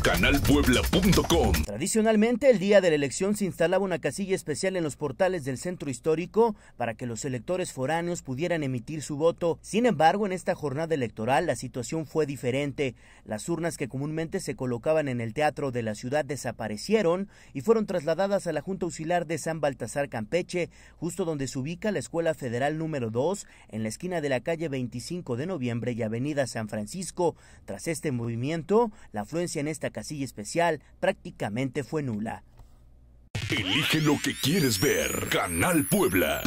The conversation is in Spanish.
canalpuebla.com. Tradicionalmente, el día de la elección se instalaba una casilla especial en los portales del centro histórico para que los electores foráneos pudieran emitir su voto. Sin embargo, en esta jornada electoral la situación fue diferente. Las urnas que comúnmente se colocaban en el teatro de la ciudad desaparecieron y fueron trasladadas a la Junta Auxiliar de San Baltasar Campeche, justo donde se ubica la Escuela Federal número 2, en la esquina de la calle 25 de Noviembre y Avenida San Francisco. Tras este movimiento, la afluencia en esta esta casilla especial prácticamente fue nula. Elige lo que quieres ver, Canal Puebla.